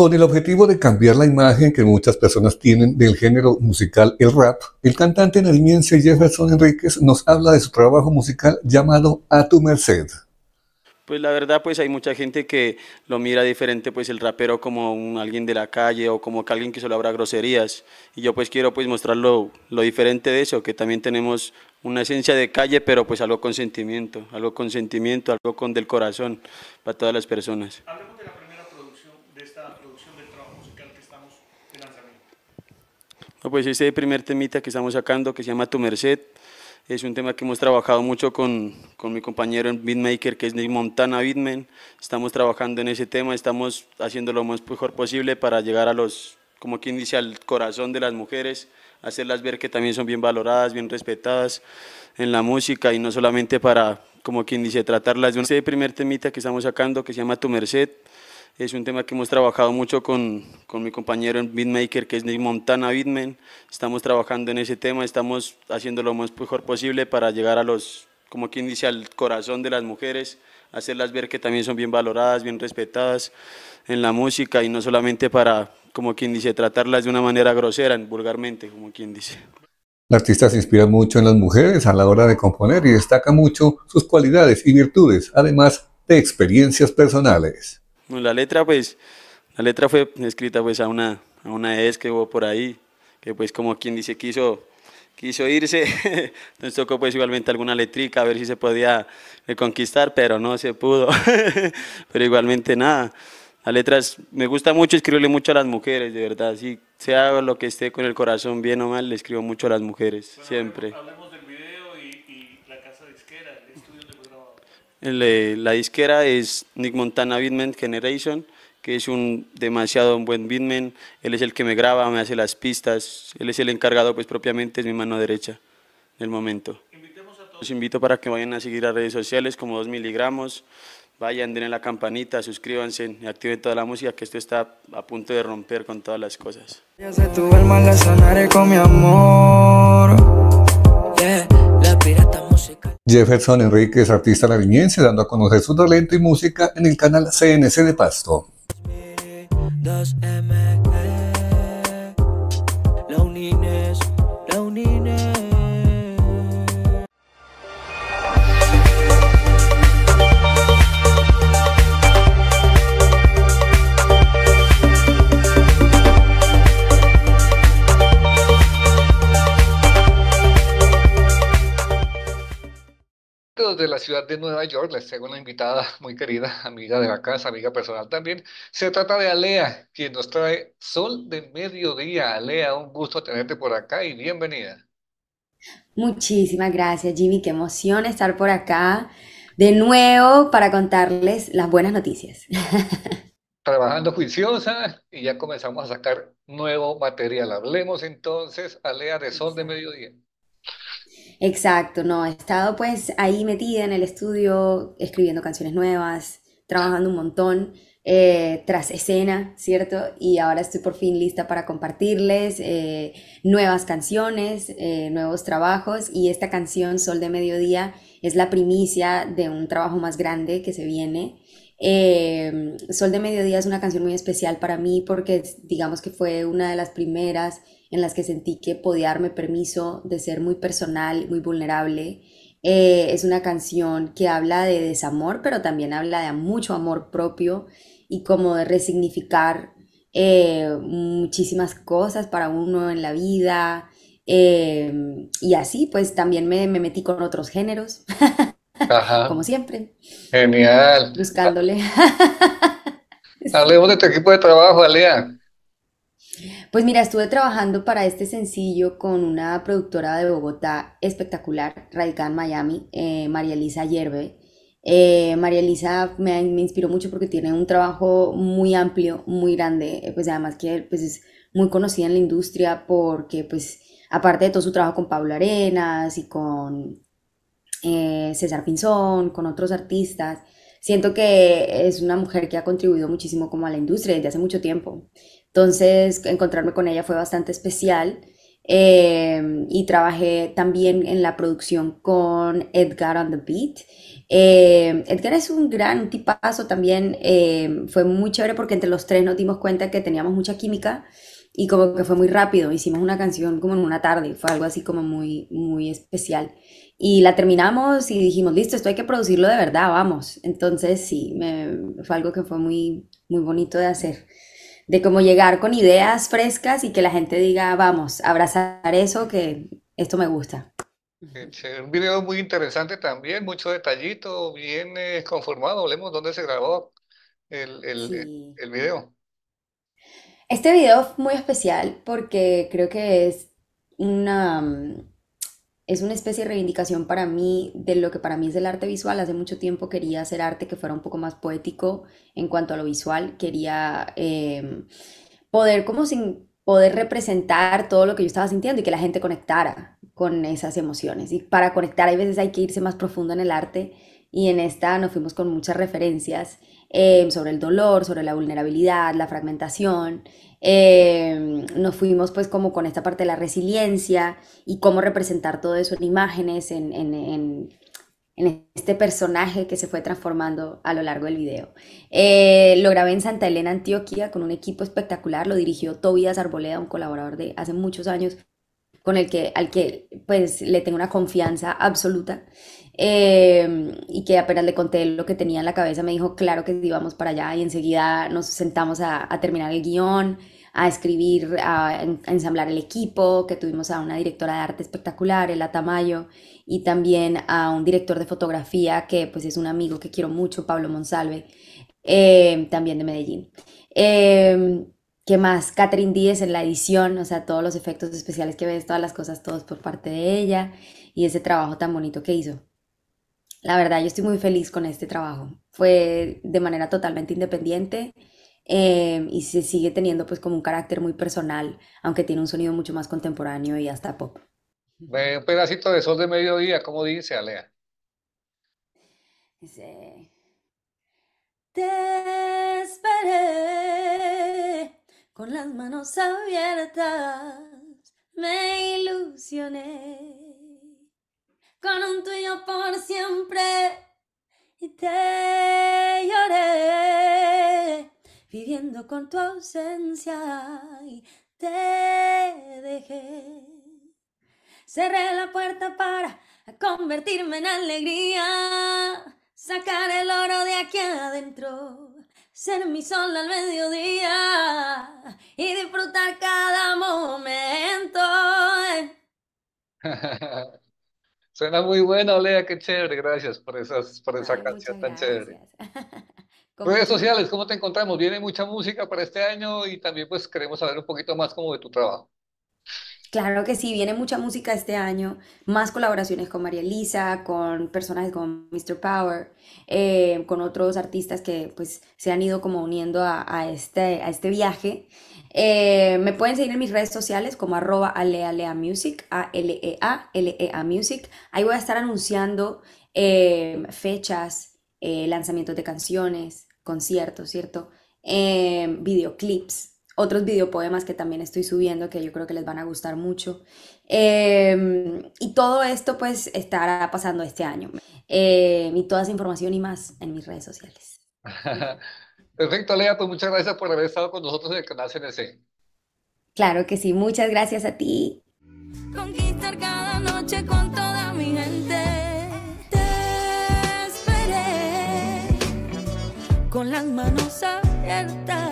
Con el objetivo de cambiar la imagen que muchas personas tienen del género musical el rap, el cantante nariñense Jefferson Enríquez nos habla de su trabajo musical llamado A tu merced. Pues la verdad, pues hay mucha gente que lo mira diferente, pues el rapero como un, alguien de la calle o como que alguien que solo habla groserías. Y yo pues quiero pues mostrar lo, diferente de eso, que también tenemos una esencia de calle, pero pues algo con sentimiento, algo con sentimiento, algo con del corazón para todas las personas. Pues ese primer temita que estamos sacando, que se llama Tu Merced, es un tema que hemos trabajado mucho con, con mi compañero en Beatmaker, que es Nick Montana Beatman. Estamos trabajando en ese tema, estamos haciendo lo mejor posible para llegar a los, como quien dice, al corazón de las mujeres, hacerlas ver que también son bien valoradas, bien respetadas en la música y no solamente para, como quien dice, tratarlas un... Este primer temita que estamos sacando, que se llama Tu Merced, es un tema que hemos trabajado mucho con, con mi compañero en Beatmaker, que es Nick Montana Beatman. Estamos trabajando en ese tema, estamos haciendo lo mejor posible para llegar a los, como quien dice, al corazón de las mujeres, hacerlas ver que también son bien valoradas, bien respetadas en la música y no solamente para, como quien dice, tratarlas de una manera grosera, vulgarmente, como quien dice. La artista se inspira mucho en las mujeres a la hora de componer y destaca mucho sus cualidades y virtudes, además de experiencias personales la letra, pues, la letra fue escrita pues a una, a una ex que hubo por ahí, que pues como quien dice quiso, quiso irse, entonces tocó pues igualmente alguna letrica a ver si se podía reconquistar, pero no se pudo, pero igualmente nada. las letras me gusta mucho escribirle mucho a las mujeres, de verdad, sea lo que esté con el corazón bien o mal, le escribo mucho a las mujeres, siempre. la disquera es Nick Montana Beatman Generation, que es un demasiado buen beatman. Él es el que me graba, me hace las pistas. Él es el encargado, pues propiamente es mi mano derecha en el momento. Los invito para que vayan a seguir a redes sociales como 2 miligramos. Vayan, denle la campanita, suscríbanse activen toda la música que esto está a punto de romper con todas las cosas. con mi amor. Jefferson es artista laviñense, dando a conocer su talento y música en el canal CNC de Pasto. de la ciudad de Nueva York. Les tengo una invitada muy querida, amiga de la casa, amiga personal también. Se trata de Alea, quien nos trae Sol de Mediodía. Alea, un gusto tenerte por acá y bienvenida. Muchísimas gracias, Jimmy. Qué emoción estar por acá de nuevo para contarles las buenas noticias. Trabajando juiciosa y ya comenzamos a sacar nuevo material. Hablemos entonces, Alea, de Sol de Mediodía. Exacto, no, he estado pues ahí metida en el estudio, escribiendo canciones nuevas, trabajando un montón. Eh, tras escena, ¿cierto? Y ahora estoy por fin lista para compartirles eh, nuevas canciones, eh, nuevos trabajos y esta canción Sol de Mediodía es la primicia de un trabajo más grande que se viene Em, Sol de Mediodía es una canción muy especial para mí porque digamos que fue una de las primeras en las que sentí que podía darme permiso de ser muy personal, muy vulnerable. Eh, es una canción que habla de desamor, pero también habla de mucho amor propio y como de resignificar eh, muchísimas cosas para uno en la vida. Em, y así, pues también me metí con otros géneros. Como siempre. Genial. Buscándole. Hablemos de tu equipo de trabajo, Alea. Pues mira, estuve trabajando para este sencillo con una productora de Bogotá espectacular, radicada en Miami, eh, María Elisa Yerbe. Eh, María Elisa me, me, inspiró mucho porque tiene un trabajo muy amplio, muy grande, eh, pues además que pues es muy conocida en la industria porque pues aparte de todo su trabajo con Pablo Arenas y con eh, César Pinzón, con otros artistas. Siento que es una mujer que ha contribuido muchísimo como a la industria desde hace mucho tiempo. Entonces, encontrarme con ella fue bastante especial. Eh, y trabajé también en la producción con Edgar on the Beat. Eh, Edgar es un gran tipazo también, fue muy chévere porque entre los tres nos dimos cuenta que teníamos mucha química y como que fue muy rápido, hicimos una canción como en una tarde, fue algo así como muy, muy especial. Y la terminamos y dijimos, listo, esto hay que producirlo de verdad, vamos. Entonces sí, me, fue algo que fue muy, muy bonito de hacer. De cómo llegar con ideas frescas y que la gente diga, vamos, abrazar eso, que esto me gusta. Un video muy interesante también, mucho detallito, bien eh, conformado. Hablemos dónde se grabó el, el, el video. Este video es muy especial porque creo que es una es una especie de reivindicación para mí de lo que para mí es el arte visual. Hace mucho tiempo quería hacer arte que fuera un poco más poético en cuanto a lo visual. Quería em, poder como sin poder representar todo lo que yo estaba sintiendo y que la gente conectara con esas emociones. Y para conectar hay veces hay que irse más profundo en el arte y en esta nos fuimos con muchas referencias Em, sobre el dolor, sobre la vulnerabilidad, la fragmentación. Em, nos fuimos pues como con esta parte de la resiliencia y cómo representar todo eso en imágenes, en, este personaje que se fue transformando a lo largo del video. Eh, lo grabé en Santa Elena, Antioquia, con un equipo espectacular, lo dirigió Tobias Arboleda, un colaborador de hace muchos años con el que, al que pues le tengo una confianza absoluta eh, y que apenas le conté lo que tenía en la cabeza me dijo, claro que íbamos para allá y enseguida nos sentamos a, terminar el guión, a escribir, a, ensamblar el equipo, que tuvimos a una directora de arte espectacular, el atamayo y también a un director de fotografía que pues es un amigo que quiero mucho, Pablo Monsalve, eh, también de Medellín. Eh, ¿Qué más? Catherine Díez en la edición, o sea, todos los efectos especiales que ves, todas las cosas, todos por parte de ella y ese trabajo tan bonito que hizo. La verdad, yo estoy muy feliz con este trabajo. Fue de manera totalmente independiente em, y se sigue teniendo pues como un carácter muy personal, aunque tiene un sonido mucho más contemporáneo y hasta pop. Un pedacito de sol de mediodía, como dice Alea las manos abiertas me ilusioné con un tuyo por siempre y te lloré viviendo con tu ausencia y te dejé. Cerré la puerta para convertirme en alegría, sacar el oro de aquí adentro ser mi sol al mediodía y disfrutar cada momento. Suena muy buena, Olea, qué chévere, gracias por, esas, por esa canción tan chévere. Redes sociales, ¿cómo te encontramos? Viene mucha música para este año y también pues queremos saber un poquito más como de tu trabajo. Claro que sí, viene mucha música este año, más colaboraciones con María Elisa, con personas como Mr. Power, eh, con otros artistas que pues se han ido como uniendo a, este, a este viaje. Eh, me pueden seguir en mis redes sociales como arroba Alea music, a l e a l e a music. Ahí voy a estar anunciando eh, fechas, lanzamientos de canciones, conciertos, ¿cierto? videoclips otros poemas que también estoy subiendo que yo creo que les van a gustar mucho. Em, y todo esto pues estará pasando este año. Em, y toda esa información y más en mis redes sociales. Perfecto, Lea, pues, muchas gracias por haber estado con nosotros en el canal CNC. Claro que sí, muchas gracias a ti. Conquistar cada noche con toda mi gente. Te esperé con las manos abiertas.